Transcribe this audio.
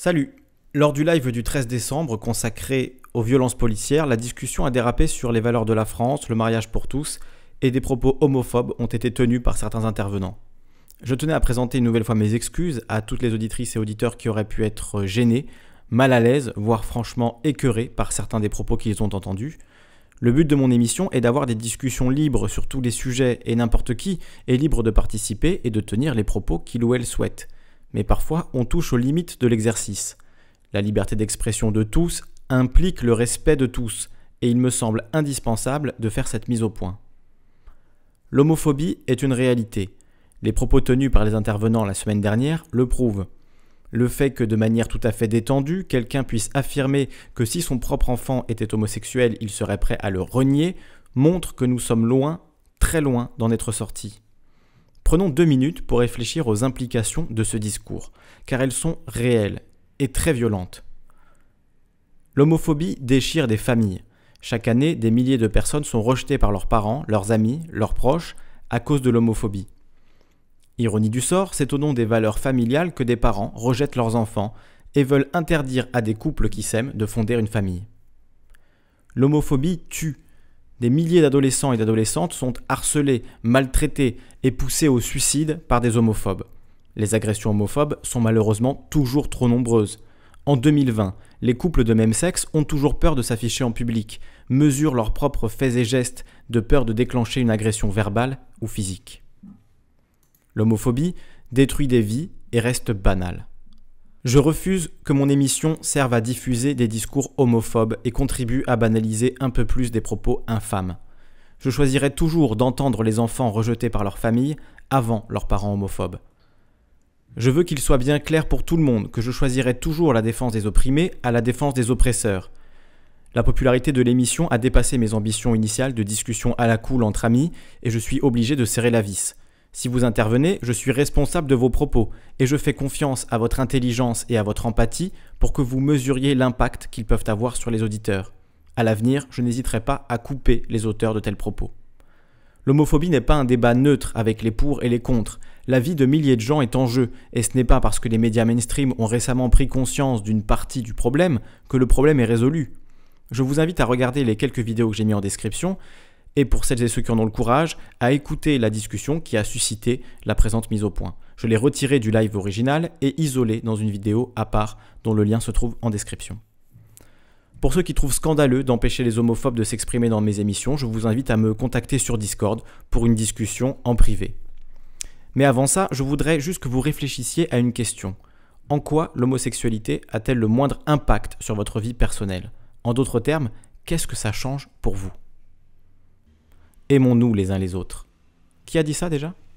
Salut Lors du live du 13 décembre consacré aux violences policières, la discussion a dérapé sur les valeurs de la France, le mariage pour tous, et des propos homophobes ont été tenus par certains intervenants. Je tenais à présenter une nouvelle fois mes excuses à toutes les auditrices et auditeurs qui auraient pu être gênés, mal à l'aise, voire franchement écœurés par certains des propos qu'ils ont entendus. Le but de mon émission est d'avoir des discussions libres sur tous les sujets et n'importe qui est libre de participer et de tenir les propos qu'il ou elle souhaite mais parfois on touche aux limites de l'exercice. La liberté d'expression de tous implique le respect de tous, et il me semble indispensable de faire cette mise au point. L'homophobie est une réalité. Les propos tenus par les intervenants la semaine dernière le prouvent. Le fait que de manière tout à fait détendue, quelqu'un puisse affirmer que si son propre enfant était homosexuel, il serait prêt à le renier, montre que nous sommes loin, très loin d'en être sortis. Prenons deux minutes pour réfléchir aux implications de ce discours, car elles sont réelles et très violentes. L'homophobie déchire des familles. Chaque année, des milliers de personnes sont rejetées par leurs parents, leurs amis, leurs proches, à cause de l'homophobie. Ironie du sort, c'est au nom des valeurs familiales que des parents rejettent leurs enfants et veulent interdire à des couples qui s'aiment de fonder une famille. L'homophobie tue des milliers d'adolescents et d'adolescentes sont harcelés, maltraités et poussés au suicide par des homophobes. Les agressions homophobes sont malheureusement toujours trop nombreuses. En 2020, les couples de même sexe ont toujours peur de s'afficher en public, mesurent leurs propres faits et gestes de peur de déclencher une agression verbale ou physique. L'homophobie détruit des vies et reste banale. Je refuse que mon émission serve à diffuser des discours homophobes et contribue à banaliser un peu plus des propos infâmes. Je choisirai toujours d'entendre les enfants rejetés par leur famille avant leurs parents homophobes. Je veux qu'il soit bien clair pour tout le monde que je choisirai toujours la défense des opprimés à la défense des oppresseurs. La popularité de l'émission a dépassé mes ambitions initiales de discussion à la cool entre amis et je suis obligé de serrer la vis. Si vous intervenez, je suis responsable de vos propos et je fais confiance à votre intelligence et à votre empathie pour que vous mesuriez l'impact qu'ils peuvent avoir sur les auditeurs. À l'avenir, je n'hésiterai pas à couper les auteurs de tels propos. L'homophobie n'est pas un débat neutre avec les pour et les contre. La vie de milliers de gens est en jeu, et ce n'est pas parce que les médias mainstream ont récemment pris conscience d'une partie du problème que le problème est résolu. Je vous invite à regarder les quelques vidéos que j'ai mis en description et pour celles et ceux qui en ont le courage, à écouter la discussion qui a suscité la présente mise au point. Je l'ai retirée du live original et isolée dans une vidéo à part dont le lien se trouve en description. Pour ceux qui trouvent scandaleux d'empêcher les homophobes de s'exprimer dans mes émissions, je vous invite à me contacter sur Discord pour une discussion en privé. Mais avant ça, je voudrais juste que vous réfléchissiez à une question. En quoi l'homosexualité a-t-elle le moindre impact sur votre vie personnelle En d'autres termes, qu'est-ce que ça change pour vous Aimons-nous les uns les autres. Qui a dit ça déjà